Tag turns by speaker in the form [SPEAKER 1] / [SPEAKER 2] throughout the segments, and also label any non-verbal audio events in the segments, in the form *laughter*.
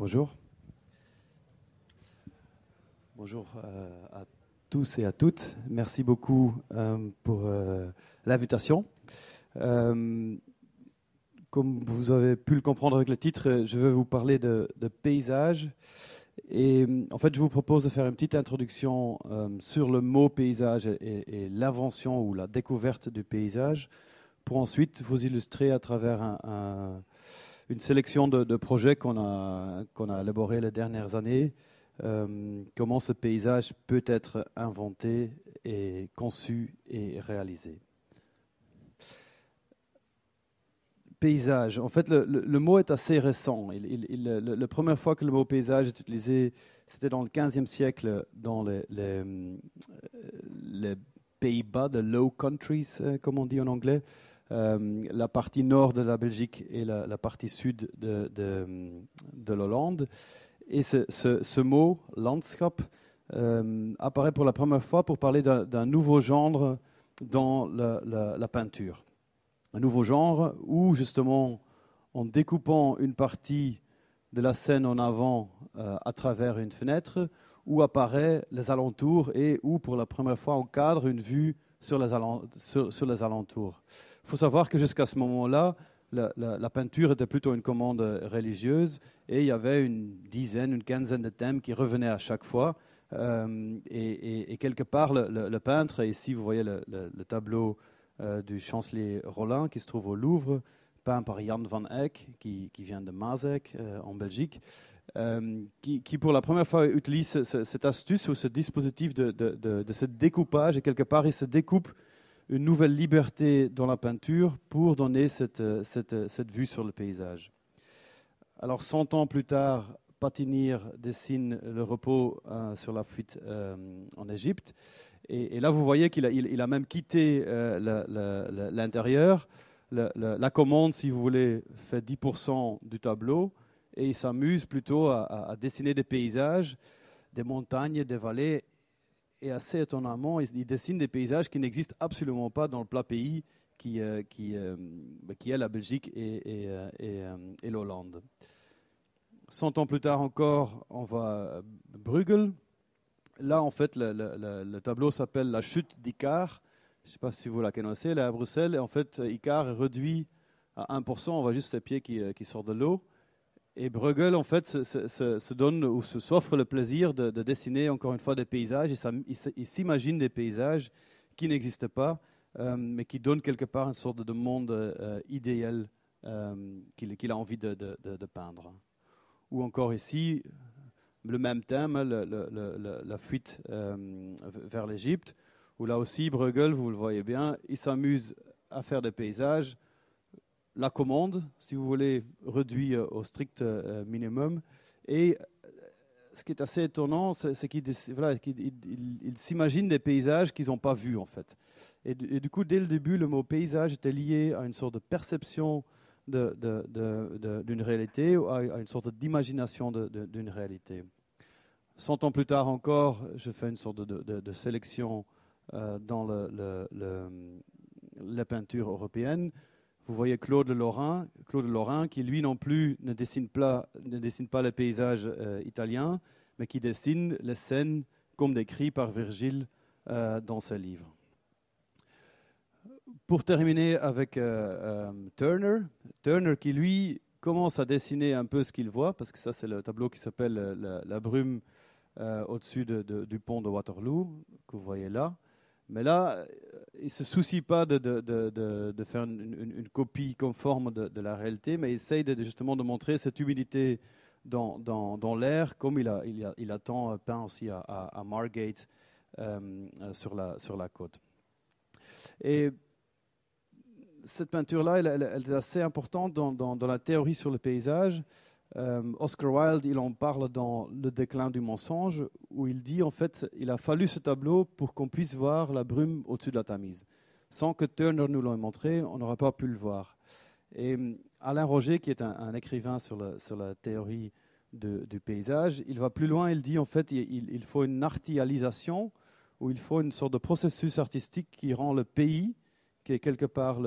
[SPEAKER 1] Bonjour. Bonjour euh, à tous et à toutes. Merci beaucoup euh, pour euh, l'invitation. comme vous avez pu le comprendre avec le titre, je veux vous parler de, paysage. Et en fait, je vous propose de faire une petite introduction sur le mot paysage et, l'invention ou la découverte du paysage, pour ensuite vous illustrer à travers un, une sélection de, projets qu'on a, qu'on a élaborés les dernières années. Euh, comment ce paysage peut être inventé et conçu et réalisé. Paysage. En fait, le, le, mot est assez récent. le, la première fois que le mot paysage est utilisé, c'était dans le 15e siècle, dans les, les, euh, Pays-Bas, les Low Countries, euh, comme on dit en anglais. Euh, la partie nord de la Belgique et la, partie sud de, de, l'Hollande. Et ce, mot, landscape euh, apparaît pour la première fois pour parler d'un nouveau genre dans la, peinture. Un nouveau genre où, justement, en découpant une partie de la scène en avant euh, à travers une fenêtre, où apparaît les alentours et où, pour la première fois, on cadre une vue sur les alentours faut savoir que jusqu'à ce moment-là, la, peinture était plutôt une commande euh, religieuse et il y avait une dizaine, une quinzaine de thèmes qui revenaient à chaque fois. Euh, et, quelque part, le, peintre, ici vous voyez le, tableau euh, du chancelier Rollin qui se trouve au Louvre, peint par Jan van Eyck, qui, vient de Mazek en Belgique, qui, pour la première fois utilise cette astuce ou ce dispositif de ce découpage et quelque part il se découpe une nouvelle liberté dans la peinture pour donner cette, euh, cette, euh, cette vue sur le paysage. Alors, 100 ans plus tard, Patinir dessine le repos euh, sur la fuite en Égypte. Et, là, vous voyez qu'il a, il, a même quitté l'intérieur. La, commande, si vous voulez, fait 10% du tableau et il s'amuse plutôt à, à, dessiner des paysages, des montagnes, des vallées et assez étonnamment, il, dessine des paysages qui n'existent absolument pas dans le plat pays qui, euh, qui, euh, bah, qui, est la Belgique et, et, euh, et, l'Hollande. Cent ans plus tard encore, on va Bruegel. Là, en fait, le, tableau s'appelle La chute d'Icare. Je ne sais pas si vous la connaissez, là à Bruxelles. Et en fait, Icare est réduit à 1%. On voit juste ses pieds qui, qui sortent de l'eau. Et Bruegel, en fait, se, donne ou s'offre le plaisir de, dessiner encore une fois des paysages. Et il s'imagine des paysages qui n'existent pas, euh, mais qui donnent quelque part une sorte de monde euh, idéal euh, qu'il a envie de, peindre. Ou encore ici, le même thème, la fuite vers l'Égypte, où là aussi, Bruegel, vous le voyez bien, il s'amuse à faire des paysages la commande, si vous voulez, réduit euh, au strict euh, euh, minimum. Et ce qui est assez étonnant, c'est qu'ils s'imaginent des paysages qu'ils n'ont pas vus, en fait. Et du, coup, dès le début, le mot paysage était lié à une sorte de perception d'une réalité ou réalité, à, une sorte d'imagination d'une réalité. Cent ans plus tard encore, je fais une sorte de, sélection dans la peinture européenne. Vous voyez Claude Lorrain, Claude Lorrain qui lui non plus ne dessine pas, ne dessine pas les paysages euh, italiens, mais qui dessine les scènes comme décrit par Virgile euh, dans ses livres. Pour terminer avec euh, Turner, Turner qui lui commence à dessiner un peu ce qu'il voit, parce que ça c'est le tableau qui s'appelle la, brume au-dessus du pont de Waterloo, que vous voyez là. Mais là, euh, il ne se soucie pas de, de, de, de faire une, une, copie conforme de, la réalité, mais il essaye justement de montrer cette humilité dans, dans, dans l'air, comme il, a, il, a, il tant euh, peint aussi à, Margate euh, sur, la, sur la côte. Et cette peinture-là, elle, est assez importante dans, dans la théorie sur le paysage, euh, Oscar Wilde, il en parle dans Le déclin du mensonge, où il dit en fait, il a fallu ce tableau pour qu'on puisse voir la brume au-dessus de la Tamise. Sans que Turner nous l'ait montré, on n'aurait pas pu le voir. Et euh, Alain Roger, qui est un, écrivain sur la, théorie du paysage, il va plus loin, il dit en fait, il, faut une artialisation, où il faut une sorte de processus artistique qui rend le pays, qui est quelque part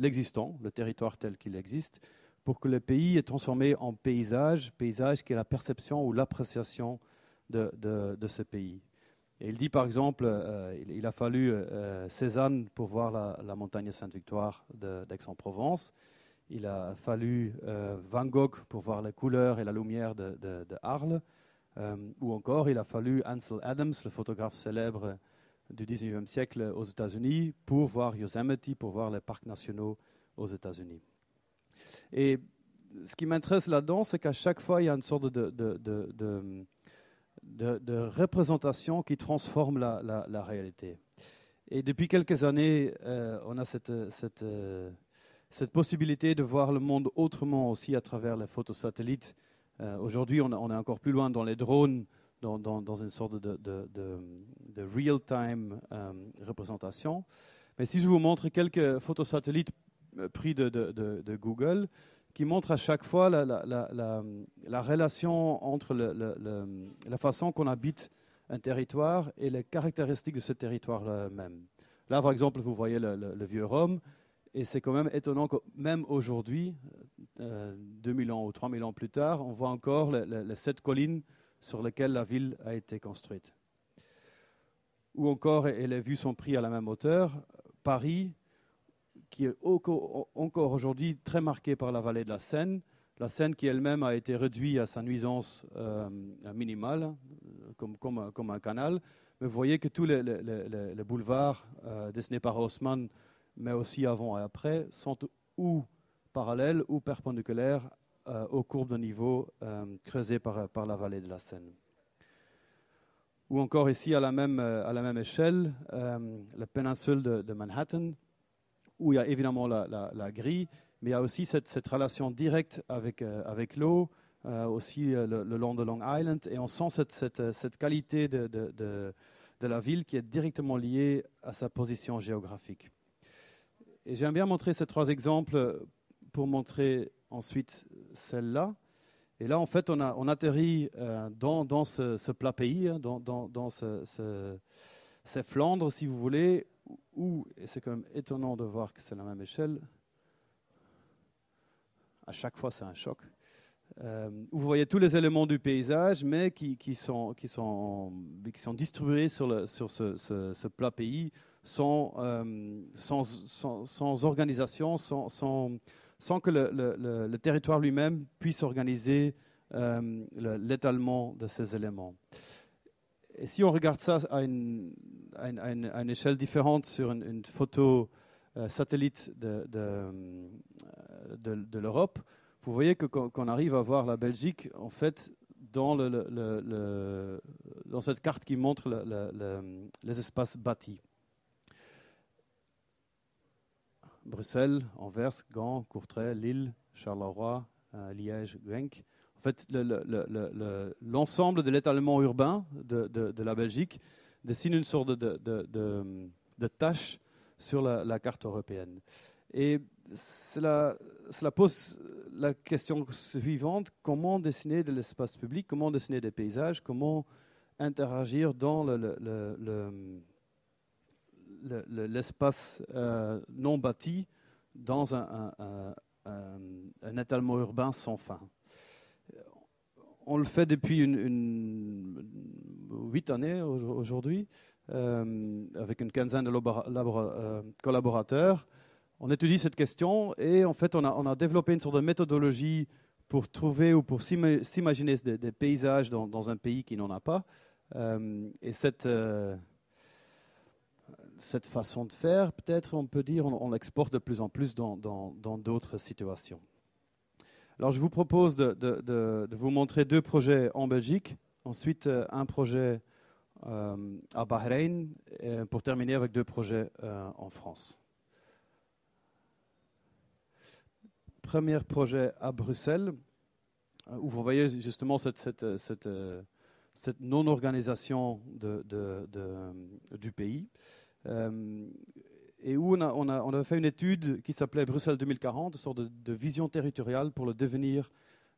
[SPEAKER 1] l'existant, le territoire tel qu'il existe, pour que le pays est transformé en paysage, paysage qui est la perception ou l'appréciation de, ce pays. Et il dit par exemple, euh, il, a fallu euh, euh, Cézanne pour voir la, montagne Sainte-Victoire d'Aix-en-Provence. Il a fallu Van Gogh pour voir les couleurs et la lumière de, de Arles. ou encore, il a fallu Ansel Adams, le photographe célèbre du 19e siècle aux États-Unis, pour voir Yosemite, pour voir les parcs nationaux aux États-Unis. Et ce qui m'intéresse là-dedans, c'est qu'à chaque fois, il y a une sorte de, de, de, représentation qui transforme la, réalité. Et depuis quelques années, euh, on a cette, euh, cette, possibilité de voir le monde autrement aussi à travers les photos satellites. Euh, aujourd'hui, on, est encore plus loin dans les drones, dans, dans une sorte de, real-time représentation. Mais si je vous montre quelques photos satellites euh, prix de, Google, qui montre à chaque fois la, relation entre la façon qu'on habite un territoire et les caractéristiques de ce territoire même. Là, par exemple, vous voyez le, vieux Rome, et c'est quand même étonnant que même aujourd'hui, 2000 euh, ans ou 3000 ans plus tard, on voit encore les sept collines sur lesquelles la ville a été construite. Ou encore, et les vues sont prises à la même hauteur, Paris, qui est encore aujourd'hui très marquée par la vallée de la Seine. La Seine qui elle-même a été réduite à sa nuisance euh, minimale, euh, comme, un canal. Mais vous voyez que tous les, boulevards euh, dessinés par Haussmann, mais aussi avant et après, sont ou parallèles ou perpendiculaires euh, aux courbes de niveau creusées par, la vallée de la Seine ou encore ici à la même, à la même échelle, la péninsule de Manhattan, où il y a évidemment la, la, grille, mais il y a aussi cette, cette relation directe avec, euh, avec l'eau, euh, aussi euh, le, long de Long Island, et on sent cette, cette, cette qualité de, de, de, la ville qui est directement liée à sa position géographique. Et j'aime bien montrer ces trois exemples pour montrer ensuite celle-là. Et là, en fait, on, a, on atterrit dans, dans ce, plat pays, hein, dans, dans, dans ce, ces Flandres, si vous voulez, où, et c'est quand même étonnant de voir que c'est la même échelle, à chaque fois c'est un choc, euh, où vous voyez tous les éléments du paysage, mais qui, sont, qui, sont, qui sont, distribués sur, sur ce, ce, plat pays sans, euh, sans, sans, sans organisation, sans, que le, le, territoire lui-même puisse organiser euh, l'étalement de ces éléments. Et si on regarde ça à une, une, échelle différente sur une, photo euh, satellite de, euh, de, de, l'Europe, vous voyez que quand, arrive à voir la Belgique, en fait, dans, le, le, dans cette carte qui montre les espaces bâtis. Bruxelles, Anvers, Gand, Courtrai, Lille, Charleroi, euh, Liège, Genk fait, l'ensemble de l'étalement urbain de, la Belgique dessine une sorte de, tâche sur la, carte européenne. Et cela, pose la question suivante, comment dessiner de l'espace public, comment dessiner des paysages, comment interagir dans l'espace euh, non bâti dans un étalement urbain sans fin on le fait depuis huit années aujourd'hui, euh, avec une quinzaine de euh, collaborateurs. On étudie cette question et en fait, on a, développé une sorte de méthodologie pour trouver ou pour s'imaginer des, paysages dans, un pays qui n'en a pas. Euh, et cette, façon de faire, peut-être, on peut dire, on l'exporte de plus en plus dans d'autres situations. Alors je vous propose de, vous montrer deux projets en Belgique, ensuite euh, un projet euh, à Bahreïn, pour terminer avec deux projets euh, en France. Premier projet à Bruxelles, où vous voyez justement cette, cette, non-organisation de, du pays et où on a, fait une étude qui s'appelait Bruxelles 2040, une sorte de, vision territoriale pour le devenir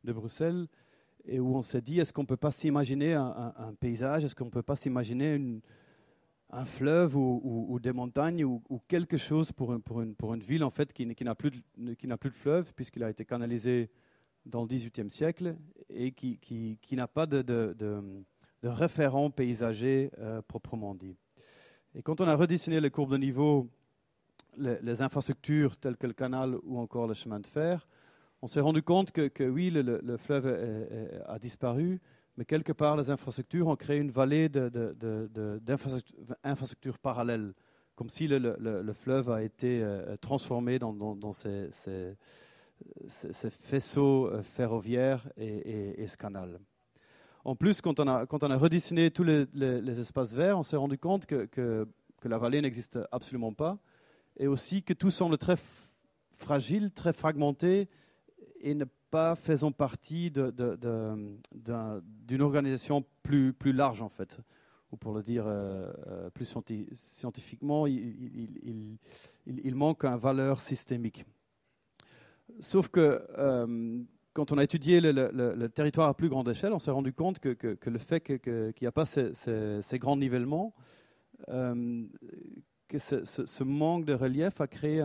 [SPEAKER 1] de Bruxelles, et où on s'est dit, est-ce qu'on ne peut pas s'imaginer un, paysage, est-ce qu'on ne peut pas s'imaginer un fleuve ou, des montagnes ou, quelque chose pour, pour, une, ville en fait qui, qui n'a plus, de fleuve puisqu'il a été canalisé dans le XVIIIe siècle et qui, n'a pas de, référent paysager euh, proprement dit. Et quand on a redessiné les courbes de niveau les, infrastructures telles que le canal ou encore le chemin de fer, on s'est rendu compte que, oui, le, fleuve a disparu, mais quelque part, les infrastructures ont créé une vallée d'infrastructures parallèles, comme si le, fleuve a été euh, transformé dans, ces, faisceaux euh, ferroviaires et, ce canal. En plus, quand on a, redessiné tous les, espaces verts, on s'est rendu compte que la vallée n'existe absolument pas et aussi que tout semble très fragile, très fragmenté et ne pas faisant partie d'une de, organisation plus, plus large, en fait. Ou pour le dire euh, euh, plus scientifiquement, il, manque un valeur systémique. Sauf que euh, quand on a étudié le, territoire à plus grande échelle, on s'est rendu compte que, le fait qu'il n'y a pas ces, grands nivellements ce, manque de relief a créé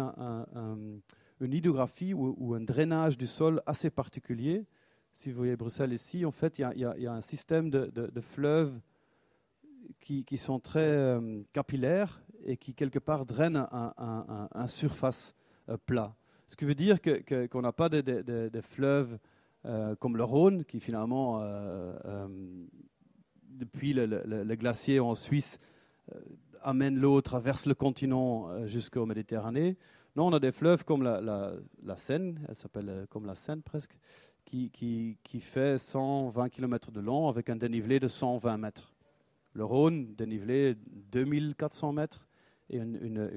[SPEAKER 1] une hydrographie ou, un drainage du sol assez particulier. Si vous voyez Bruxelles ici, en fait, il y, a un système de, fleuves qui, sont très euh, capillaires et qui, quelque part, drainent un, surface plate. Euh, plat. Ce qui veut dire qu'on n'a pas des de, fleuves euh, comme le Rhône, qui finalement, depuis le, le, glacier en Suisse, amène l'eau, traverse le continent euh, jusqu'au Méditerranée. Non, on a des fleuves comme la, Seine, elle s'appelle euh, comme la Seine presque, qui, qui, qui, fait 120 km de long avec un dénivelé de 120 mètres. Le Rhône, dénivelé 2400 mètres et une, une,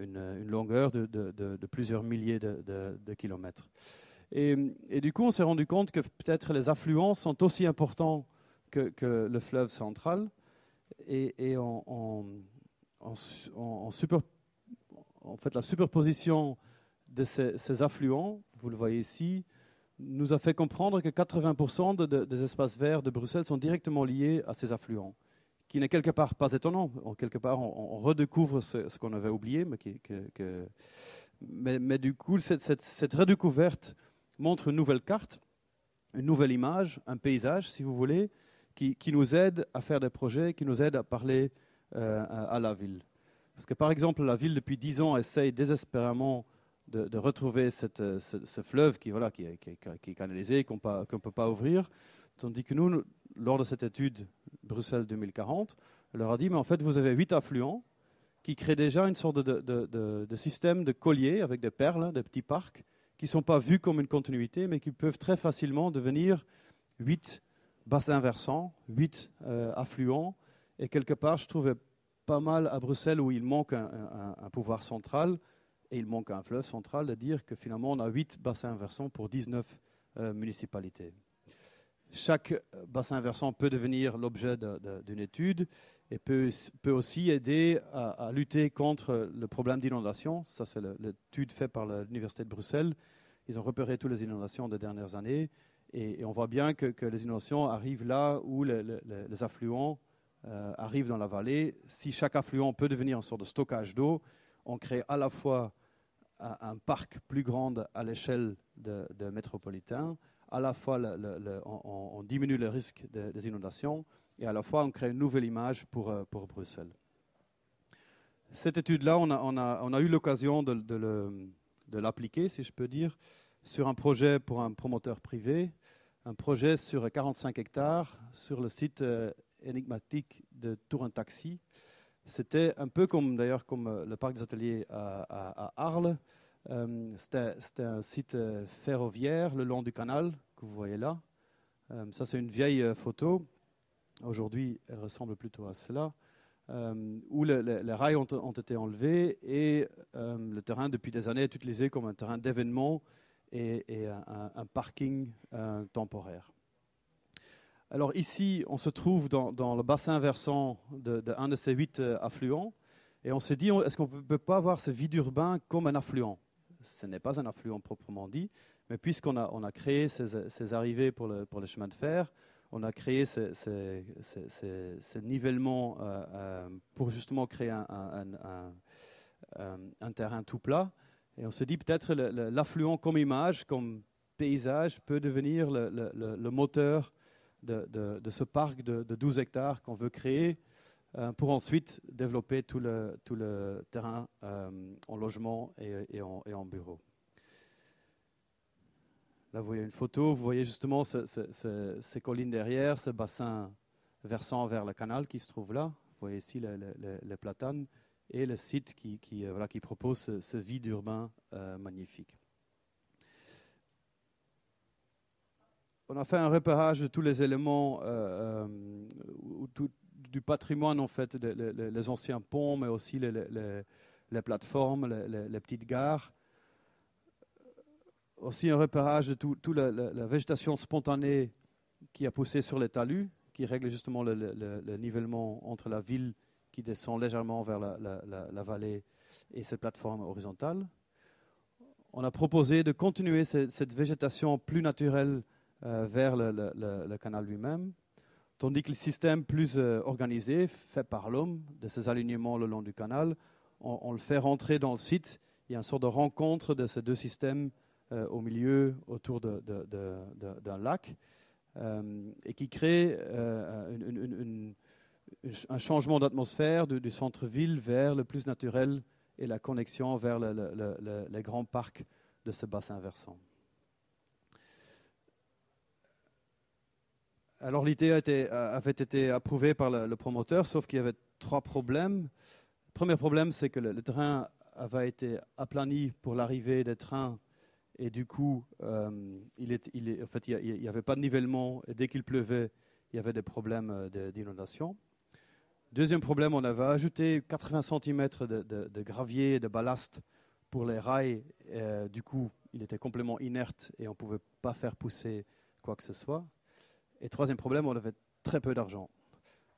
[SPEAKER 1] une, une longueur de, de, plusieurs milliers de, kilomètres. Et, et, du coup, on s'est rendu compte que peut-être les affluents sont aussi importants que, que le fleuve central. Et, et on, en, fait, la superposition de ces, affluents, vous le voyez ici, nous a fait comprendre que 80% des espaces verts de Bruxelles sont directement liés à ces affluents, qui n'est quelque part pas étonnant. En quelque part, on, redécouvre ce, qu'on avait oublié, mais, du coup, cette, redécouverte montre une nouvelle carte, une nouvelle image, un paysage, si vous voulez, qui, nous aide à faire des projets, qui nous aide à parler euh, à la ville. Parce que par exemple, la ville depuis dix ans essaye désespérément de, retrouver euh, ce, fleuve qui, voilà, qui, est canalisé, qu'on ne peut pas ouvrir. Tandis que nous, lors de cette étude Bruxelles 2040, on leur a dit, mais en fait, vous avez huit affluents qui créent déjà une sorte de, système de collier avec des perles, des petits parcs, qui ne sont pas vus comme une continuité, mais qui peuvent très facilement devenir huit bassins versants, huit euh, affluents, et quelque part, je trouvais pas mal à Bruxelles où il manque un, pouvoir central et il manque un fleuve central de dire que finalement on a 8 bassins versants pour 19 euh, municipalités. Chaque euh, bassin versant peut devenir l'objet d'une étude et peut, aussi aider à, lutter contre le problème d'inondation. Ça, c'est l'étude faite par l'Université de Bruxelles. Ils ont repéré toutes les inondations des dernières années et, on voit bien que, les inondations arrivent là où les affluents euh, arrive dans la vallée, si chaque affluent peut devenir une sorte de stockage d'eau, on crée à la fois un parc plus grand à l'échelle de, métropolitain, à la fois on, diminue le risque des inondations et à la fois on crée une nouvelle image pour, euh, Bruxelles. Cette étude-là, on a, eu l'occasion de, de l'appliquer, si je peux dire, sur un projet pour un promoteur privé, un projet sur 45 hectares sur le site euh, énigmatique de Tour en taxi. C'était un peu comme d'ailleurs comme euh, le parc des ateliers à, Arles. Euh, c'était un site euh, ferroviaire le long du canal que vous voyez là. ça, c'est une vieille photo. Aujourd'hui, elle ressemble plutôt à cela, où les rails ont, été enlevés et le terrain, depuis des années, est utilisé comme un terrain d'événement et, un parking temporaire. Alors ici, on se trouve dans, le bassin versant d'un de, de, ces huit euh, affluents, et on se dit, est-ce qu'on ne peut pas voir ce vide urbain comme un affluent Ce n'est pas un affluent proprement dit, mais puisqu'on a, créé ces, arrivées pour le, chemin de fer, on a créé ces, nivellement euh, euh, pour justement créer un, terrain tout plat, et on se dit peut-être l'affluent comme image, comme paysage, peut devenir le moteur de, ce parc de, 12 hectares qu'on veut créer euh, pour ensuite développer tout le, tout le terrain euh, en logement et, en, et, bureau. Là, vous voyez une photo, vous voyez justement ces collines derrière, ce bassin versant vers le canal qui se trouve là. Vous voyez ici les, platanes et le site qui, euh, voilà, qui propose ce, vide urbain magnifique. on a fait un repérage de tous les éléments euh, euh, du patrimoine, en fait, les anciens ponts, mais aussi les, plateformes, les, petites gares. Aussi un repérage de toute la, végétation spontanée qui a poussé sur les talus, qui règle justement le, nivellement entre la ville qui descend légèrement vers la, vallée et cette plateforme horizontale. On a proposé de continuer cette végétation plus naturelle euh, vers le, canal lui-même, tandis que le système plus euh, organisé, fait par l'homme, de ces alignements le long du canal, on, le fait rentrer dans le site. Il y a une sorte de rencontre de ces deux systèmes euh, au milieu, autour d'un lac, et qui crée un changement d'atmosphère du centre-ville vers le plus naturel et la connexion vers les grands parcs de ce bassin versant. alors l'idée avait été approuvée par le, promoteur, sauf qu'il y avait trois problèmes. Le premier problème, c'est que le, train avait été aplani pour l'arrivée des trains et du coup, euh, il, en fait, il n'y avait pas de nivellement et dès qu'il pleuvait, il y avait des problèmes euh, d'inondation. Deuxième problème, on avait ajouté 80 cm de, gravier et de ballast pour les rails. Et, euh, du coup, il était complètement inerte et on ne pouvait pas faire pousser quoi que ce soit. Et troisième problème, on avait très peu d'argent.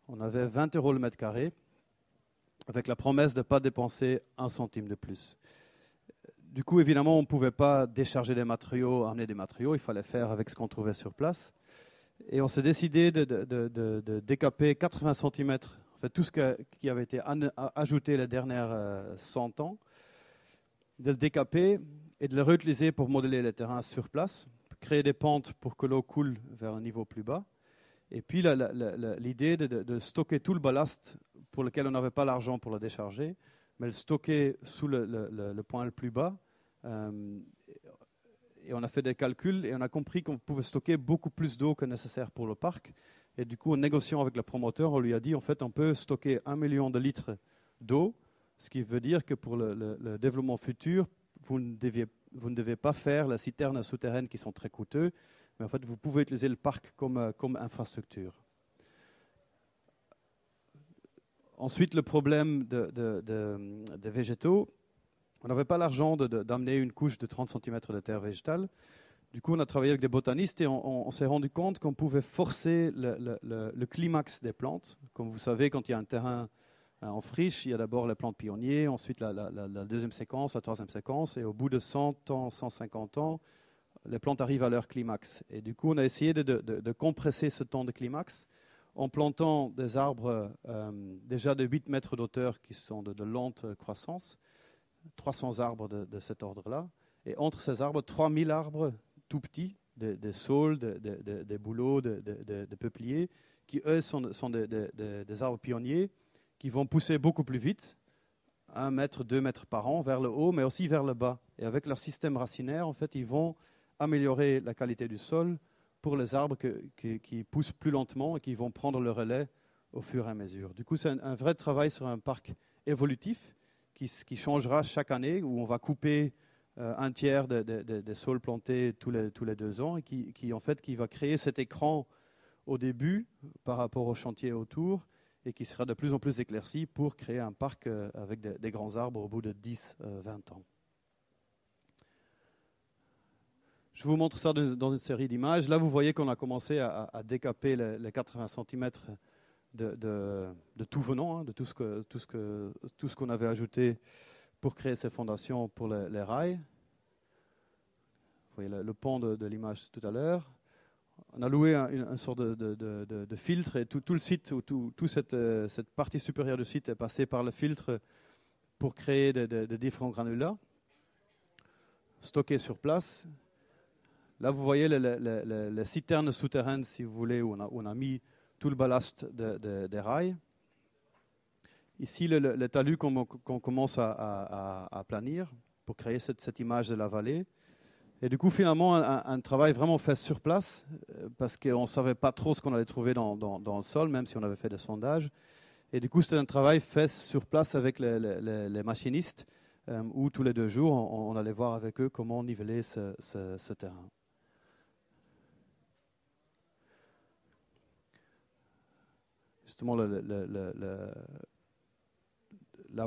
[SPEAKER 1] On avait 20 euros le mètre carré, avec la promesse de ne pas dépenser un centime de plus. Du coup, évidemment, on ne pouvait pas décharger des matériaux, amener des matériaux, il fallait faire avec ce qu'on trouvait sur place. Et on s'est décidé de, décaper 80 cm, en fait, tout ce qui avait été ajouté les dernières 100 euh, ans, de le décaper et de le réutiliser pour modeler les terrains sur place créer des pentes pour que l'eau coule vers un niveau plus bas. Et puis l'idée de, stocker tout le ballast pour lequel on n'avait pas l'argent pour le décharger, mais le stocker sous le, point le plus bas. Euh, et on a fait des calculs et on a compris qu'on pouvait stocker beaucoup plus d'eau que nécessaire pour le parc. Et du coup, en négociant avec le promoteur, on lui a dit, en fait, on peut stocker un million de litres d'eau, ce qui veut dire que pour le, le développement futur, vous ne deviez vous ne devez pas faire la citerne souterraine qui sont très coûteux, mais en fait, vous pouvez utiliser le parc comme, euh, comme infrastructure. Ensuite, le problème des de, végétaux. On n'avait pas l'argent d'amener une couche de 30 cm de terre végétale. Du coup, on a travaillé avec des botanistes et on, s'est rendu compte qu'on pouvait forcer le, le, climax des plantes. Comme vous savez, quand il y a un terrain euh, en friche, il y a d'abord la plante pionnier, ensuite la, deuxième séquence, la troisième séquence, et au bout de 100 ans, 150 ans, les plantes arrivent à leur climax. Et du coup, on a essayé de, compresser ce temps de climax en plantant des arbres euh, déjà de 8 mètres d'auteur qui sont de, lente croissance, 300 arbres de, cet ordre-là, et entre ces arbres, 3000 arbres tout petits, des, saules, des, bouleaux, des, peupliers, qui eux sont des arbres pionniers qui vont pousser beaucoup plus vite, 1 mètre, 2 mètres par an, vers le haut, mais aussi vers le bas. Et avec leur système racinaire, en fait, ils vont améliorer la qualité du sol pour les arbres qui, poussent plus lentement et qui vont prendre le relais au fur et à mesure. Du coup, c'est un, vrai travail sur un parc évolutif qui, changera chaque année, où on va couper euh, un tiers des sols plantés tous les, deux ans et qui, en fait, qui va créer cet écran au début par rapport aux chantiers autour et qui sera de plus en plus éclairci pour créer un parc euh, avec des, grands arbres au bout de 10-20 euh, ans. Je vous montre ça dans une série d'images. Là, vous voyez qu'on a commencé à, décaper les, 80 cm de, tout venant, hein, de tout ce, que, tout, ce qu'on avait ajouté pour créer ces fondations pour les, rails. Vous voyez le, pont de l'image tout à l'heure on a loué un, sorte sort de, filtre et tout, le site, ou tout, euh, cette, partie supérieure du site est passée par le filtre pour créer des différents granulats stockés sur place. Là, vous voyez les, citernes souterraines, si vous voulez, où on a, mis tout le ballast des rails. Ici, le, talus qu'on commence à, planir pour créer cette, cette image de la vallée. Et du coup, finalement, un, travail vraiment fait sur place, euh, parce qu'on ne savait pas trop ce qu'on allait trouver dans, dans, le sol, même si on avait fait des sondages. Et du coup, c'était un travail fait sur place avec les, machinistes, euh, où tous les deux jours, on, allait voir avec eux comment niveler ce, terrain. Justement, là,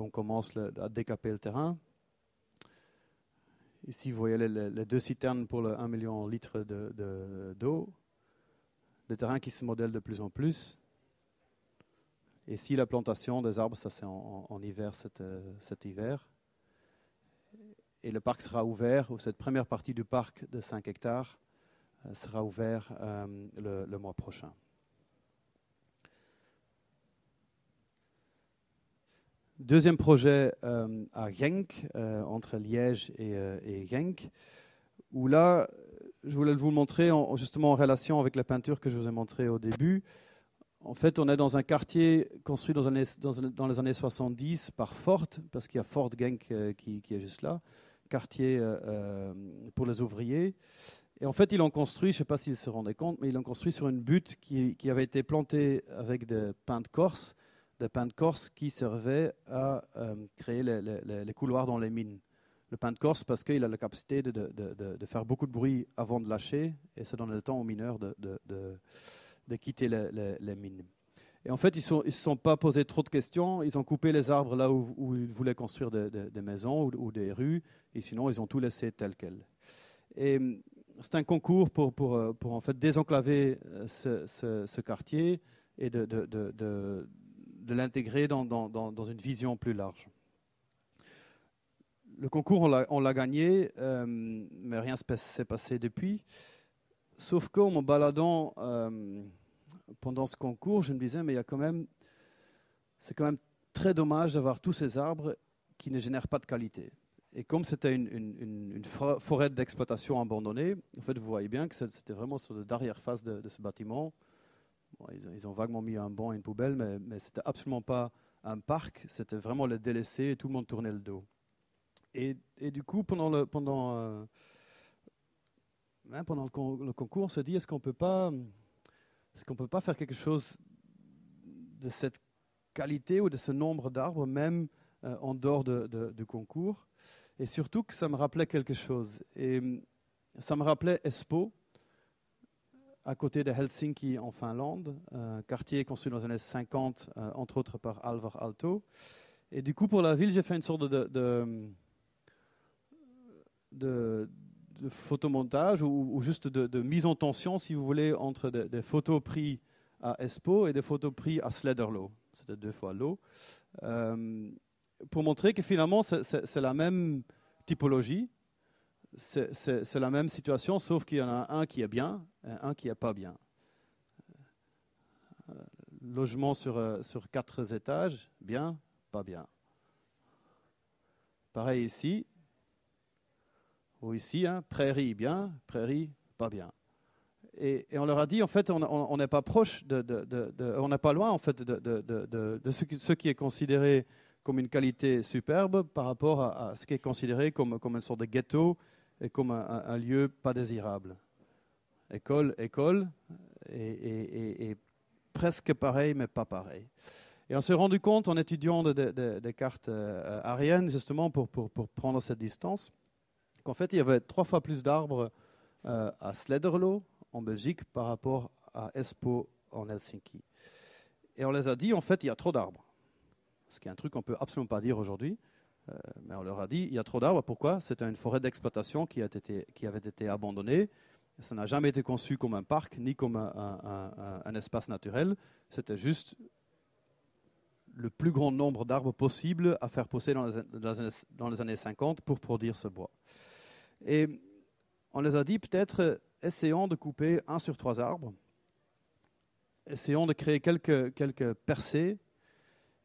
[SPEAKER 1] on commence à décaper le terrain. Ici, vous voyez les, deux citernes pour le 1 million de litres d'eau. le terrain qui se modèle de plus en plus. ici, la plantation des arbres, ça c'est en, hiver euh, cet, hiver. Et le parc sera ouvert, ou cette première partie du parc de 5 hectares euh, sera ouverte euh, le mois prochain. Deuxième projet euh, à Genk, euh, entre Liège euh, et, Genk, où là, je voulais vous montrer justement en relation avec la peinture que je vous ai montrée au début. En fait, on est dans un quartier construit dans, les années 70 par Fort parce qu'il y a fort Genk qui, est juste là, quartier pour les ouvriers. Et en fait, ils l'ont construit, je ne sais pas s'ils se rendaient compte, mais ils l'ont construit sur une butte qui, qui avait été plantée avec des pins de Corse de pain de Corse qui servait à euh, créer les, couloirs dans les mines. Le pain de Corse, parce qu'il a la capacité de, faire beaucoup de bruit avant de lâcher, et ça donne le temps aux mineurs de, quitter les, mines. Et en fait, ils ne se sont pas posé trop de questions, ils ont coupé les arbres là où, ils voulaient construire des, maisons ou, des rues, et sinon, ils ont tout laissé tel quel. Et euh, c'est un concours pour, pour, euh, en fait désenclaver ce, quartier et de, de, de l'intégrer dans, une vision plus large. Le concours, on l'a gagné, euh, mais rien ne s'est passé depuis. Sauf qu'en me baladant euh, pendant ce concours, je me disais, mais il y a quand même, c'est quand même très dommage d'avoir tous ces arbres qui ne génèrent pas de qualité. Et comme c'était une, forêt d'exploitation abandonnée, en fait, vous voyez bien que c'était vraiment sur l'arrière-face de, ce bâtiment ils, ont vaguement mis un banc et une poubelle, mais, ce c'était absolument pas un parc, c'était vraiment le délaissé et tout le monde tournait le dos. Et, du coup, pendant le, pendant, euh, hein, pendant le, concours, on s'est dit est-ce qu'on peut pas, peut pas faire quelque chose de cette qualité ou de ce nombre d'arbres, même euh, en dehors du concours. Et surtout que ça me rappelait quelque chose. Et ça me rappelait Expo, à côté de Helsinki en Finlande, un euh, quartier construit dans les années 50, euh, entre autres par Alvar Aalto. Et du coup, pour la ville, j'ai fait une sorte de, de, photomontage ou, juste de, mise en tension, si vous voulez, entre des, photos prises à Espoo et des photos prises à Slederlo. C'était deux fois l'eau. Euh, pour montrer que finalement, c'est la même typologie c'est la même situation, sauf qu'il y en a un qui est bien et un qui n'est pas bien. Euh, logement sur, euh, sur quatre étages, bien, pas bien. Pareil ici, ou ici, hein, prairie bien, prairie pas bien. Et, on leur a dit, en fait, on n'est pas proche, de, on n'est pas loin, en fait, de, ce qui, qui, est considéré comme une qualité superbe par rapport à, ce qui est considéré comme, comme une sorte de ghetto et comme un, lieu pas désirable. École, école, et, presque pareil, mais pas pareil. Et on s'est rendu compte en étudiant des cartes euh, aériennes, justement, pour, prendre cette distance, qu'en fait, il y avait trois fois plus d'arbres euh, à Slederlo, en Belgique, par rapport à Espoo, en Helsinki. Et on les a dit, en fait, il y a trop d'arbres. Ce qui est un truc qu'on ne peut absolument pas dire aujourd'hui. Euh, mais on leur a dit, il y a trop d'arbres. Pourquoi C'était une forêt d'exploitation qui, qui, avait été abandonnée. Ça n'a jamais été conçu comme un parc ni comme un, espace naturel. C'était juste le plus grand nombre d'arbres possible à faire pousser dans les, dans les, années 50 pour produire ce bois. Et on les a dit peut-être essayons de couper un sur trois arbres, essayons de créer quelques, quelques percées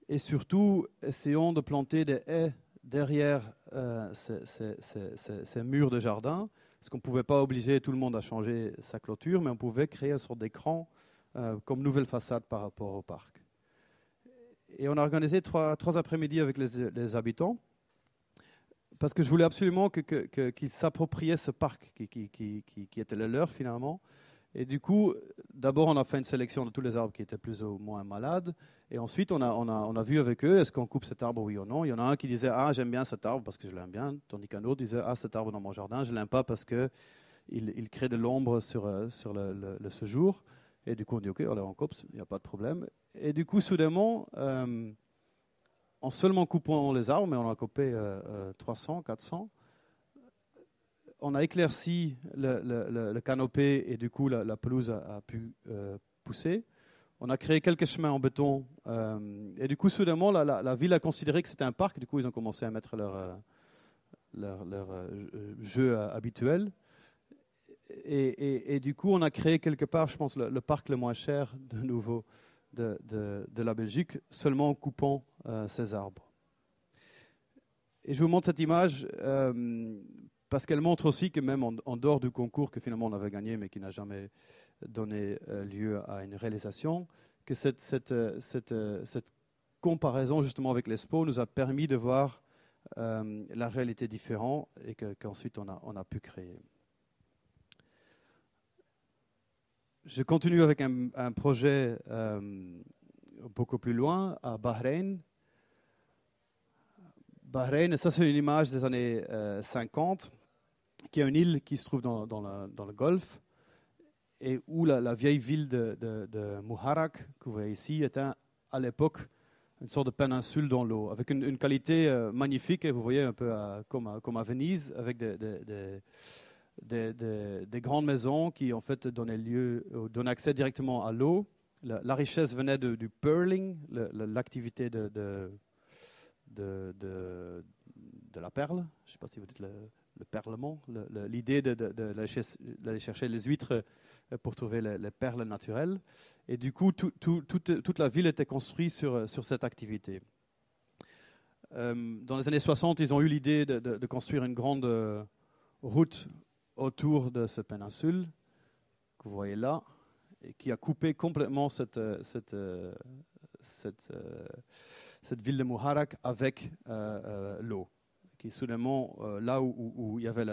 [SPEAKER 1] et surtout essayons de planter des haies derrière euh, ces, murs de jardin, parce qu'on ne pouvait pas obliger tout le monde à changer sa clôture, mais on pouvait créer un sorte d'écran euh, comme nouvelle façade par rapport au parc. Et on a organisé trois, après-midi avec les, habitants, parce que je voulais absolument qu'ils que, ce parc qui, qui, était le leur finalement, et du coup, d'abord, on a fait une sélection de tous les arbres qui étaient plus ou moins malades. Et ensuite, on a, vu avec eux, est-ce qu'on coupe cet arbre, oui ou non. Il y en a un qui disait, ah, j'aime bien cet arbre parce que je l'aime bien. Tandis qu'un autre disait, ah, cet arbre dans mon jardin, je ne l'aime pas parce qu'il il crée de l'ombre sur, euh, le, séjour. Et du coup, on dit, OK, alors on coupe, il n'y a pas de problème. Et du coup, soudainement, euh, en seulement coupant les arbres, mais on a coupé 300, euh, 400, on a éclairci le, le, canopé et du coup la, pelouse a, pu euh, pousser. On a créé quelques chemins en béton euh, et du coup soudainement la, ville a considéré que c'était un parc. Du coup ils ont commencé à mettre leur, euh, leur, jeu habituel. Et, du coup, on a créé quelque part, je pense, le, parc le moins cher de nouveau de, la Belgique, seulement en coupant ces arbres. Et je vous montre cette image parce qu'elle montre aussi que même en, dehors du concours que finalement on avait gagné mais qui n'a jamais donné euh, lieu à une réalisation, que cette, euh, euh, comparaison justement avec l'ESPO nous a permis de voir la réalité différente et qu'ensuite on, a, pu créer. Je continue avec un, projet beaucoup plus loin, à Bahreïn, Bahreïn, ça c'est une image des années 50 qui est une île qui se trouve dans, le golfe, et où la, vieille ville de, de, Muharak, que vous voyez ici, était à l'époque une sorte de péninsule dans l'eau, avec une, qualité euh, magnifique, et vous voyez un peu euh, comme, à, Venise, avec des, des, grandes maisons qui en fait donnaient, lieu, euh, donnaient accès directement à l'eau. La, richesse venait du pearling, l'activité de, de, de, la perle, je ne sais pas si vous dites le, le perlement, l'idée d'aller chercher les huîtres euh, pour trouver les, perles naturelles. Et du coup, toute, la ville était construite sur, cette activité. Euh, dans les années 60, ils ont eu l'idée de, construire une grande euh, route autour de cette péninsule que vous voyez là, et qui a coupé complètement cette, ville de Muharak avec l'eau qui soudainement euh, là où, il y avait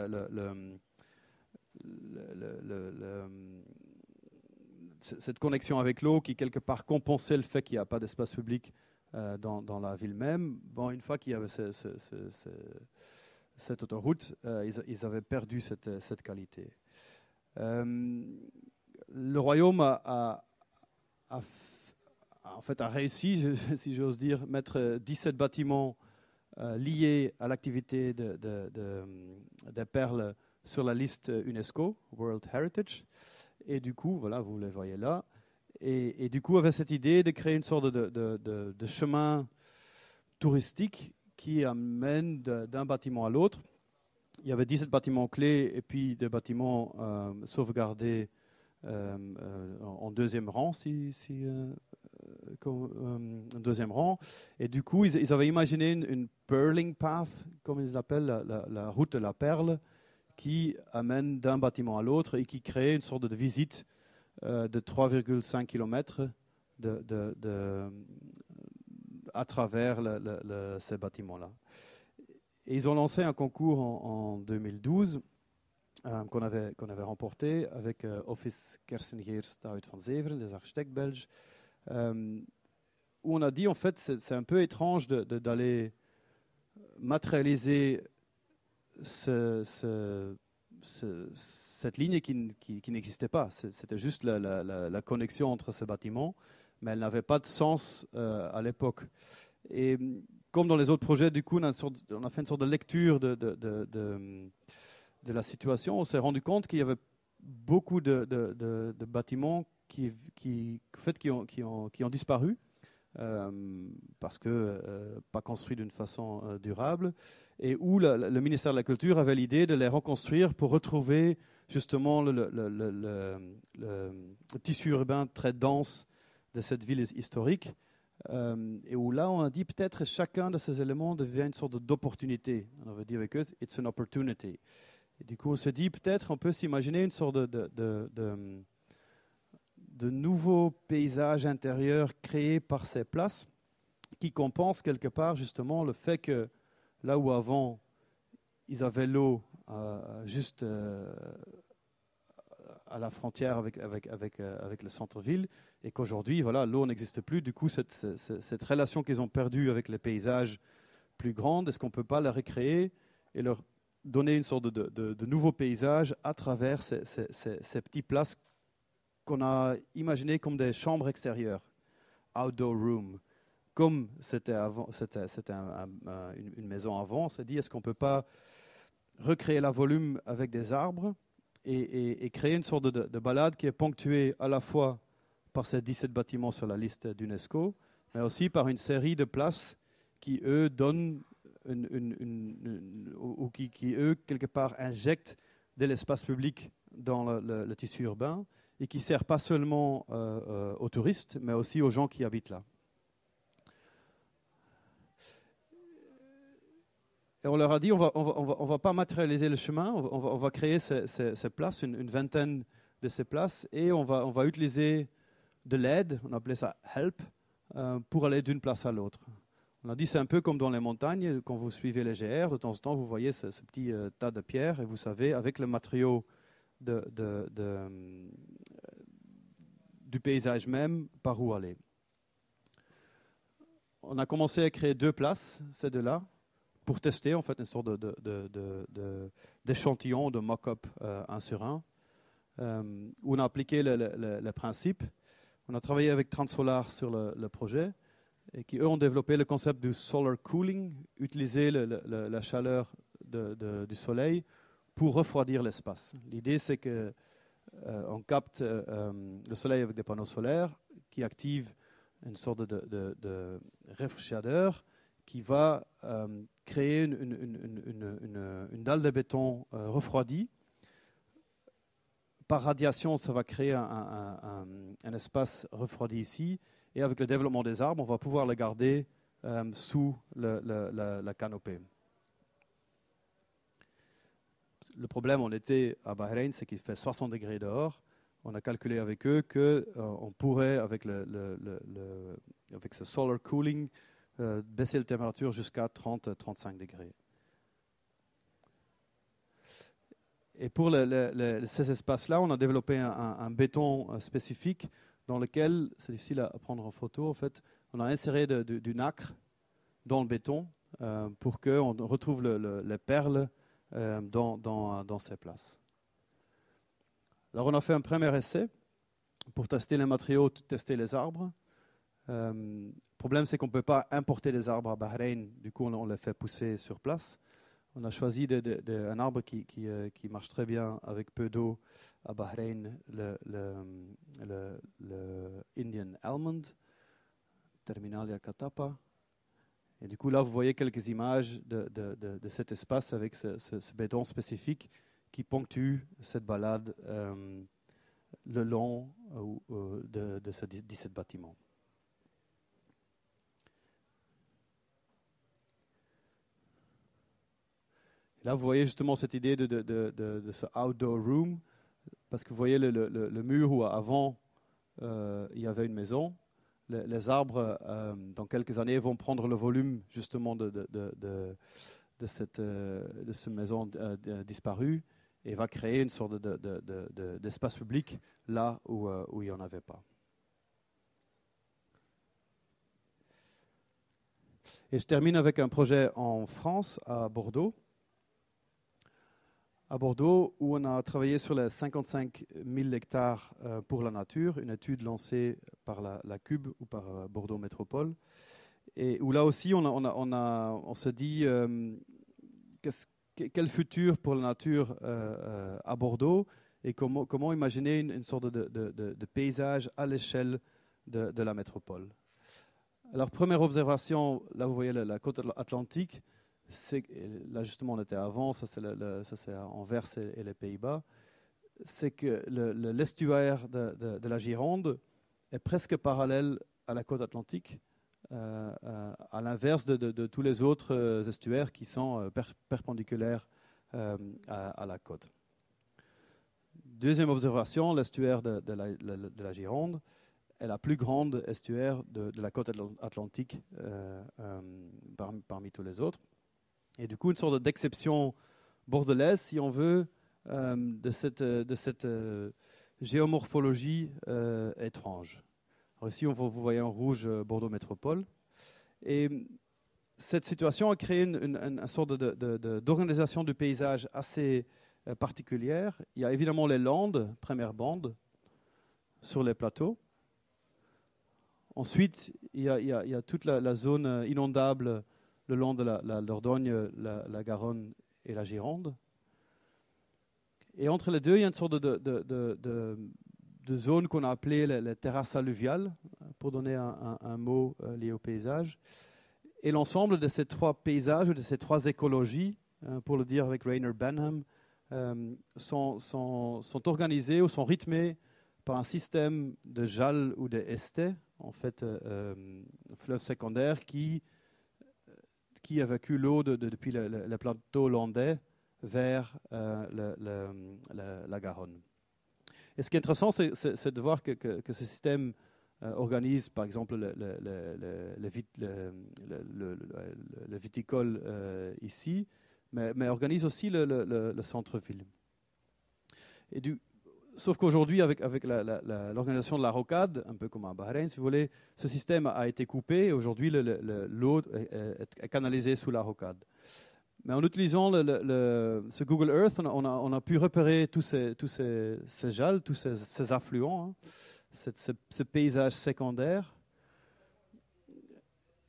[SPEAKER 1] cette connexion avec l'eau qui, quelque part, compensait le fait qu'il n'y a pas d'espace public euh, dans, la ville même. Bon, une fois qu'il y avait cette autoroute, euh, ils, avaient perdu cette, qualité. le royaume a, en fait, a réussi, *laughs* si j'ose dire, mettre 17 bâtiments euh, lié à l'activité de, de, perles sur la liste UNESCO, World Heritage. Et du coup, voilà, vous les voyez là. Et, du coup, avait cette idée de créer une sorte de, de, chemin touristique qui amène d'un bâtiment à l'autre. Il y avait 17 bâtiments clés et puis des bâtiments euh, sauvegardés euh, en deuxième rang, si, si euh, un deuxième rang. Et du coup, ils, avaient imaginé une, une, path, comme ils l'appellent, la, route de la perle, qui amène d'un bâtiment à l'autre et qui crée une sorte de visite euh, de 3,5 km de, de, à travers ces bâtiments-là. Et ils ont lancé un concours en, 2012 euh, qu'on avait, avait remporté avec Office Kersengers David van Zeveren, des architectes belges. Euh, où on a dit, en fait, c'est un peu étrange d'aller matérialiser cette ligne qui, n'existait pas. C'était juste la, connexion entre ces bâtiments, mais elle n'avait pas de sens euh, à l'époque. Et comme dans les autres projets, du coup, on a, fait une sorte de lecture de la situation. On s'est rendu compte qu'il y avait beaucoup de, bâtiments qui, fait, qui, ont, disparu euh, parce que euh, pas construits d'une façon euh, durable, et où le ministère de la Culture avait l'idée de les reconstruire pour retrouver justement le, tissu urbain très dense de cette ville historique, et où là on a dit peut-être chacun de ces éléments devient une sorte d'opportunité. On avait dit avec eux, it's an opportunity. Et du coup on se dit peut-être on peut s'imaginer une sorte de de nouveaux paysages intérieurs créés par ces places qui compensent quelque part justement le fait que là où avant ils avaient l'eau euh, juste euh, à la frontière avec, avec, euh, avec, le centre-ville et qu'aujourd'hui voilà, l'eau n'existe plus. Du coup, cette, relation qu'ils ont perdue avec les paysages plus grands, est-ce qu'on ne peut pas la recréer et leur donner une sorte de, nouveau paysage à travers ces, ces, ces petites places qu'on a imaginé comme des chambres extérieures, outdoor room. Comme c'était avant, c'était, une maison avant, s'est dit est-ce qu'on ne peut pas recréer la volume avec des arbres et, créer une sorte de, balade qui est ponctuée à la fois par ces 17 bâtiments sur la liste d'UNESCO, mais aussi par une série de places qui, eux, donnent ou qui, eux, quelque part, injectent de l'espace public dans le, tissu urbain et qui sert pas seulement euh, euh, aux touristes, mais aussi aux gens qui habitent là. Et on leur a dit, on va, on va, pas matérialiser le chemin, on va, on va créer ces, places, une, vingtaine de ces places, et on va, on va utiliser de l'aide, on appelait ça help, euh, pour aller d'une place à l'autre. On a dit, c'est un peu comme dans les montagnes, quand vous suivez les GR, de temps en temps, vous voyez ce, petit tas de pierres, et vous savez, avec le matériau euh, du paysage même par où aller. On a commencé à créer deux places, ces deux-là, pour tester en fait une sorte d'échantillon de, mock-up euh, un sur un, euh, où on a appliqué le, principe. On a travaillé avec Transolar sur le, projet et qui, eux, ont développé le concept du solar cooling, utiliser la chaleur du soleil pour refroidir l'espace. L'idée, c'est que euh, capte euh, le soleil avec des panneaux solaires qui activent une sorte de, de, réfrigérateur qui va euh, créer une, dalle de béton refroidie. Par radiation, ça va créer un, espace refroidi ici. Et avec le développement des arbres, on va pouvoir les garder sous la canopée le problème on était à Bahreïn, c'est qu'il fait 60 degrés dehors. On a calculé avec eux qu'on euh, on pourrait, avec, le, le, avec ce solar cooling, euh, baisser la température jusqu'à 30-35 degrés. Et pour ces espaces-là, on a développé un, béton euh, spécifique dans lequel, c'est difficile à prendre en photo en fait, on a inséré du nacre dans le béton pour pour qu'on retrouve les perles euh, dans, dans, ces places. Alors on a fait un premier essai pour tester les matériaux, tester les arbres. Le euh, problème, c'est qu'on ne peut pas importer les arbres à Bahreïn, du coup on, les fait pousser sur place. On a choisi un arbre qui, euh, qui, marche très bien avec peu d'eau à Bahreïn, le, le, le, le Indian Almond, Terminalia catapa. Et du coup, là, vous voyez quelques images de, cet espace avec ce, béton spécifique qui ponctue cette balade euh, le long euh, euh, de, ces 17 bâtiments. Là, vous voyez justement cette idée de, ce outdoor room, parce que vous voyez le, mur où avant il y avait une maison, les, arbres, euh, dans quelques années, vont prendre le volume justement de, de, de, cette, euh, de maison euh, disparue et va créer une sorte d'espace public là où, où il n'y en avait pas. Et je termine avec un projet en France, à Bordeaux à Bordeaux où on a travaillé sur les 55 000 hectares euh, pour la nature, une étude lancée par la, Cube ou par euh, Bordeaux Métropole. Et où là aussi, on, a, se dit euh, quel futur pour la nature à Bordeaux et comment, comment imaginer une, sorte de, paysage à l'échelle de, la métropole. Alors, première observation, là vous voyez la côte atlantique c'est euh, là justement on était avant, ça c'est, le, et, les Pays-Bas, c'est que l'estuaire de, la Gironde est presque parallèle à la côte atlantique, euh, euh, à l'inverse de, tous les autres estuaires qui sont perpendiculaires à, la côte. Deuxième observation, l'estuaire de, la, Gironde est la plus grande estuaire de, la côte atlantique parmi, tous les autres. Et du coup, une sorte d'exception bordelaise, si on veut, euh, de cette, euh, de cette euh, géomorphologie étrange. ici, on, vous voyez en rouge Bordeaux Métropole. Et cette situation a créé une, une, sorte d'organisation du paysage assez particulière. Il y a évidemment les landes, première bande, sur les plateaux. Ensuite, il y a, il y a, toute la, la, zone inondable le long de la, la Dordogne, la, Garonne et la Gironde. Et entre les deux, il y a une sorte de, de, zone qu'on a appelée les, terrasse terrasses alluviales, pour donner un, mot euh, lié au paysage. Et l'ensemble de ces trois paysages, de ces trois écologies, euh, pour le dire avec Rainer Benham, euh, sont, organisés ou sont rythmés par un système de jal ou de estais, en fait, euh, fleuve secondaire, qui qui évacue l'eau depuis le, plateau landais vers la Garonne. Et ce qui est intéressant, c'est de voir que, ce système organise, par exemple, le, viticole ici, mais, mais, organise aussi le, centre-ville. Et du, sauf qu'aujourd'hui, avec, avec l'organisation de la rocade, un peu comme à Bahreïn, si vous voulez, ce système a été coupé et aujourd'hui, l'eau est, canalisée sous la rocade. Mais en utilisant le, ce Google Earth, on a, pu repérer tous ces, tous ces, tous ces, affluents, hein, ce, paysage secondaire.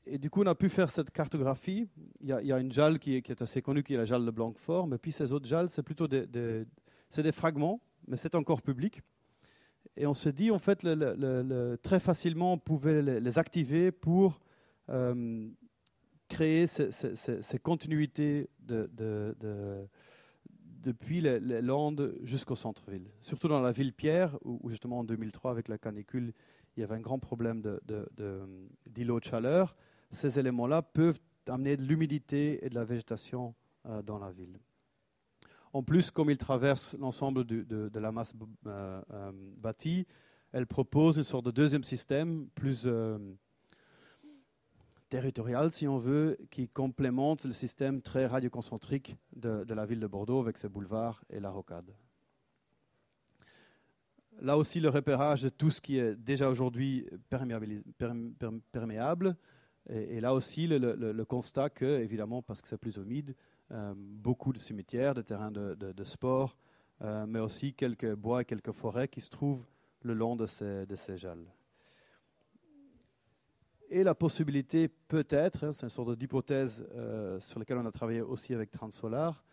[SPEAKER 1] Et du coup, on a pu faire cette cartographie. Il y a, une jalle qui est, qui est, assez connue, qui est la jalle de Blanquefort, mais puis ces autres jalles, c'est plutôt des fragments mais c'est encore public. Et on se dit, en fait, très facilement, on pouvait les, activer pour euh, créer ces, continuités depuis les, Landes jusqu'au centre-ville. Surtout dans la ville Pierre, où, justement en 2003, avec la canicule, il y avait un grand problème d'îlots de, chaleur. Ces éléments-là peuvent amener de l'humidité et de la végétation euh, dans la ville. En plus, comme il traverse l'ensemble de, la masse euh, euh, bâtie, elle propose une sorte de deuxième système plus euh, territorial, si on veut, qui complémente le système très radioconcentrique de, la ville de Bordeaux avec ses boulevards et la rocade. Là aussi, le repérage de tout ce qui est déjà aujourd'hui perméable. Et, là aussi, le constat que, évidemment, parce que c'est plus humide, euh, beaucoup de cimetières, de terrains de, sport, euh, mais aussi quelques bois et quelques forêts qui se trouvent le long de ces, jalles. Et la possibilité peut-être, hein, c'est une sorte d'hypothèse euh, sur laquelle on a travaillé aussi avec Transolar,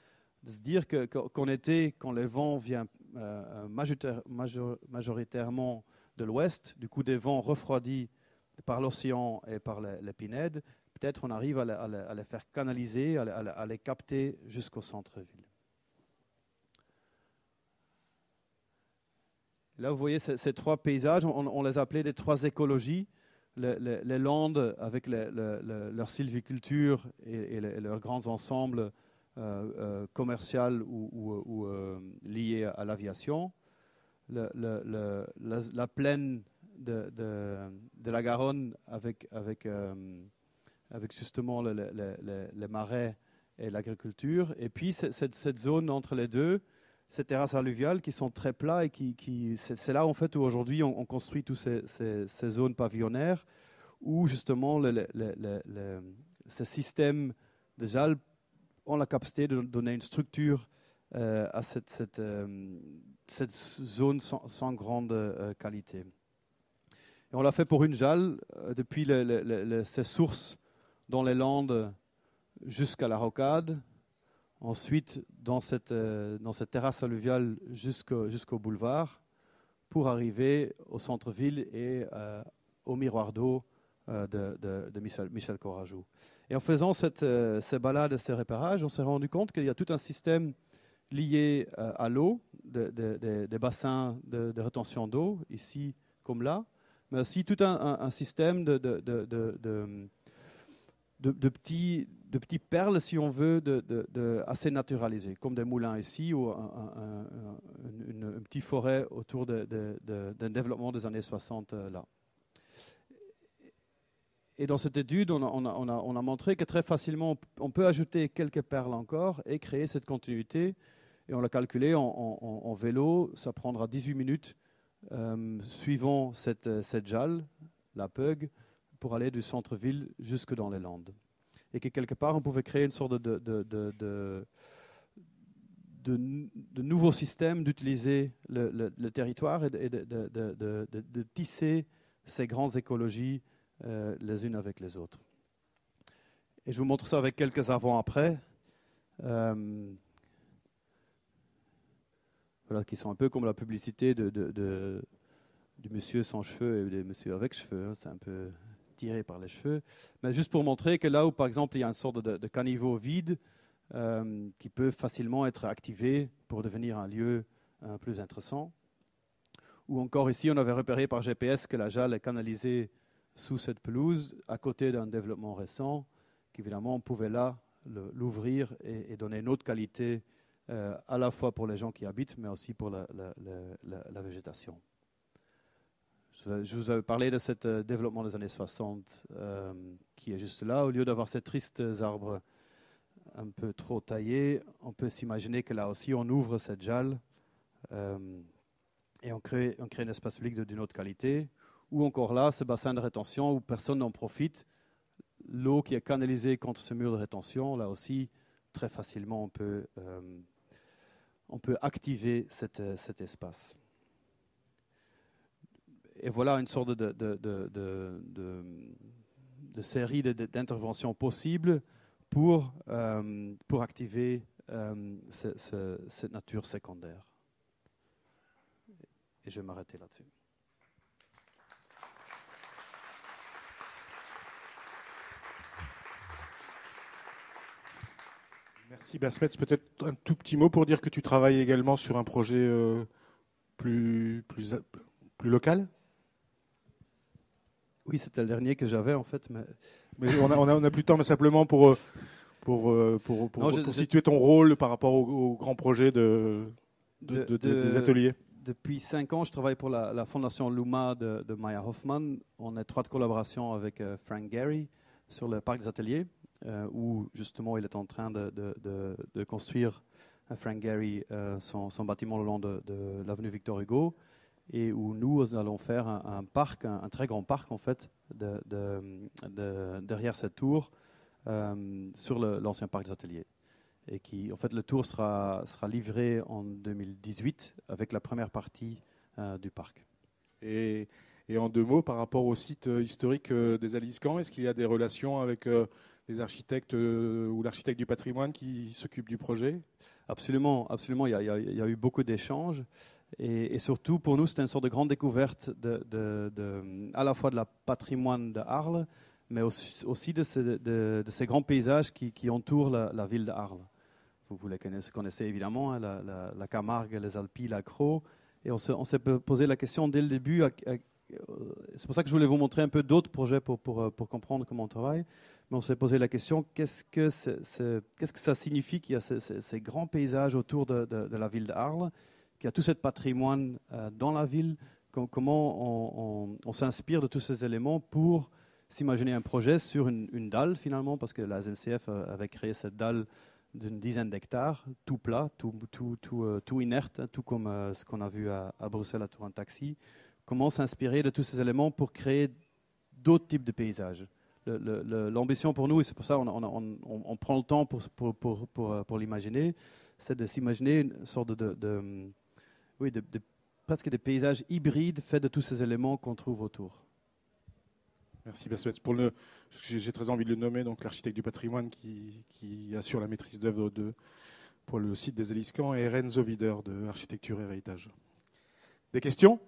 [SPEAKER 1] de se dire qu'en que, été, quand les vents viennent majoritairement de l'ouest, du coup des vents refroidis par l'océan et par les, les, pinèdes, peut-être on arrive à, les, faire canaliser, à, les capter jusqu'au centre-ville. Là, vous voyez ces, trois paysages, on, les appelait les trois écologies. Les, Landes, avec leur sylviculture et, leurs grands ensembles euh, euh, commerciaux ou, euh, liés à l'aviation. la, plaine de, la Garonne avec avec justement les marais et l'agriculture. Et puis cette, zone entre les deux, ces terrasses alluviales qui sont très plats et qui, c'est là en fait où aujourd'hui on, construit toutes ces, zones pavillonnaires où justement ces systèmes de ce système ont la capacité de donner une structure à cette, zone sans, grande qualité. Et on l'a fait pour une jalle depuis ces sources dans les Landes jusqu'à la Rocade, ensuite dans cette, euh, dans cette terrasse alluviale jusqu'au boulevard, pour arriver au centre-ville et euh, au miroir d'eau euh, de, Michel, Corajou. Et en faisant cette, ces balades et ces repérages, on s'est rendu compte qu'il y a tout un système lié à l'eau, des bassins de, rétention d'eau, ici comme là, mais aussi tout un, un système de, de, petites petits, perles, si on veut, assez naturalisées, comme des moulins ici ou un, une, petite forêt autour d'un développement des années 60 euh, là. Et dans cette étude, on a, montré que très facilement, on peut ajouter quelques perles encore et créer cette continuité. Et on l'a calculé en, vélo, ça prendra 18 minutes euh, suivant cette, cette, jale, la PUG, pour aller du centre-ville jusque dans les Landes. Et que quelque part, on pouvait créer une sorte de, de, de, nouveau système d'utiliser le, territoire et de, tisser ces grandes écologies les unes avec les autres. Et je vous montre ça avec quelques avant-après. voilà, qui sont un peu comme la publicité de, monsieur sans cheveux et des monsieur avec cheveux. c'est un peu tiré par les cheveux, mais juste pour montrer que là où, par exemple, il y a une sorte de, caniveau vide euh, qui peut facilement être activé pour devenir un lieu euh, plus intéressant. Ou encore ici, on avait repéré par GPS que la Jale est canalisée sous cette pelouse, à côté d'un développement récent, qu'évidemment, on pouvait là l'ouvrir et, donner une autre qualité euh, à la fois pour les gens qui habitent, mais aussi pour la végétation je vous avais parlé de ce euh, développement des années 60 euh, qui est juste là. Au lieu d'avoir ces tristes arbres un peu trop taillés, on peut s'imaginer que là aussi, on ouvre cette jalle euh, et on crée, un espace public d'une autre qualité. Ou encore là, ce bassin de rétention où personne n'en profite. L'eau qui est canalisée contre ce mur de rétention, là aussi, très facilement, on peut, activer cet espace et voilà une sorte de, de, série d'interventions possibles pour, euh, pour activer euh, cette nature secondaire. Et je vais m'arrêter là-dessus. Merci Basmet. Peut-être un tout petit mot pour dire que tu travailles également sur un projet euh, plus, plus, plus local oui, c'était le dernier que j'avais en fait. Mais, on, a, plus de temps, mais simplement pour, euh, euh, pour, pour, situer ton rôle par rapport au, grand projet de, des ateliers. Depuis cinq ans, je travaille pour la, fondation Luma de, Maya Hoffman, On en étroite collaboration avec euh, Frank Gehry sur le parc des ateliers, où justement il est en train de, construire, Frank Gehry, son, bâtiment le long de, l'avenue Victor Hugo et où nous allons faire un, parc, un, très grand parc en fait, derrière cette tour euh, sur l'ancien parc des ateliers. Et qui, en fait, le tour sera, livré en 2018 avec la première partie euh, du parc. Et, en deux mots, par rapport au site euh, historique des Aliscans, est-ce qu'il y a des relations avec les architectes ou l'architecte du patrimoine qui s'occupe du projet Absolument, absolument. il y, a, eu beaucoup d'échanges. Et, surtout, pour nous, c'était une sorte de grande découverte à la fois de la patrimoine de Arles, mais aussi, de, ces, grands paysages qui, entourent la, ville d'Arles. Vous, vous connaissez, évidemment, hein, la, Camargue, les Alpilles, la Croix. Et on s'est posé la question dès le début. Euh, c'est pour ça que je voulais vous montrer un peu d'autres projets pour, euh, comprendre comment on travaille. Mais on s'est posé la question qu'est-ce que, ça signifie qu'il y a ces, grands paysages autour de, de la ville d'Arles qui a tout ce patrimoine euh, dans la ville, comment on, s'inspire de tous ces éléments pour s'imaginer un projet sur une, dalle finalement, parce que la SNCF euh, avait créé cette dalle d'une dizaine d'hectares, tout plat, tout, euh, inerte, hein, tout comme ce qu'on a vu à, Bruxelles à Tour en Taxi. Comment s'inspirer de tous ces éléments pour créer d'autres types de paysages L'ambition pour nous, et c'est pour ça qu'on on, prend le temps pour, pour, l'imaginer, c'est de s'imaginer une sorte de oui, de, presque des paysages hybrides faits de tous ces éléments qu'on trouve autour. Merci Baswetz. Pour le, j'ai très envie de le nommer, donc l'architecte du patrimoine qui, qui assure la maîtrise d'œuvre de, pour le site des Éliscans et Renzo Vider de Architecture et Héritage. Des questions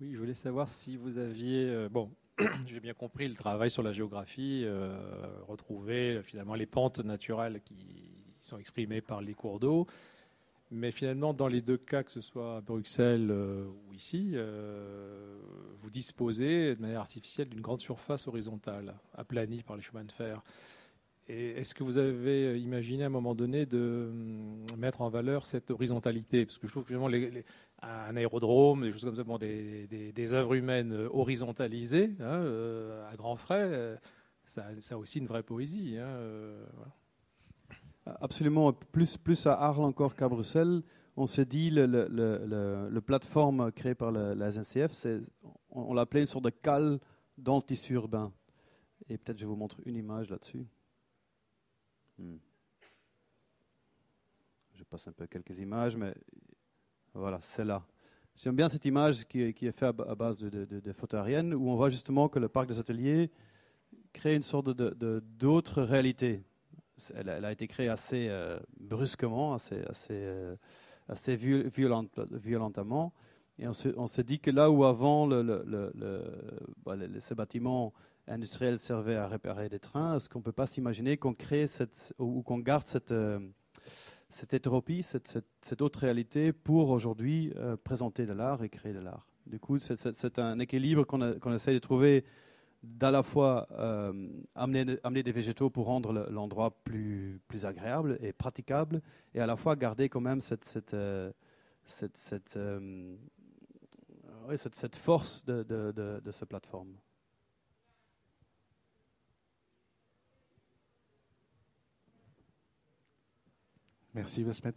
[SPEAKER 1] Oui, je voulais savoir si vous aviez. Euh, bon, *clears throat* j'ai bien compris le travail sur la géographie, euh, retrouver euh, finalement les pentes naturelles qui sont exprimées par les cours d'eau. Mais finalement, dans les deux cas, que ce soit à Bruxelles euh, ou ici, vous disposez de manière artificielle d'une grande surface horizontale, aplanie par les chemins de fer. Et est-ce que vous avez imaginé à un moment donné de hum, mettre en valeur cette horizontalité Parce que je trouve que les, un aérodrome, des choses comme ça, bon, des, œuvres humaines euh, horizontalisées, hein, euh, à grands frais, euh, ça, ça, a aussi une vraie poésie. Hein, Absolument, plus, plus à Arles encore qu'à Bruxelles, on s'est dit, le, le, plateforme créée par la, SNCF, on, on l'appelait une sorte de cale dans le urbain. Et peut-être je vous montre une image là-dessus. Hmm. Je passe un peu quelques images, mais voilà, c'est là. J'aime bien cette image qui est, qui est faite à base de, de, photos aériennes, où on voit justement que le parc des ateliers crée une sorte d'autre de, réalité. Elle, elle, a été créée assez euh, brusquement, assez, assez, euh, assez violentement. Et on se dit que là où avant le, le, bah, ces bâtiments industriels servaient à réparer des trains, est-ce qu'on ne peut pas s'imaginer qu'on crée cette, ou qu'on garde cette... Euh, cette éthropie, cette, autre réalité pour aujourd'hui euh, présenter de l'art et créer de l'art. Du coup, c'est un équilibre qu'on essaie essaye de trouver d'à la fois euh, amener, des végétaux pour rendre l'endroit plus, agréable et praticable, et à la fois garder quand même cette, cette, euh, force de cette plateforme. Merci Vosmet.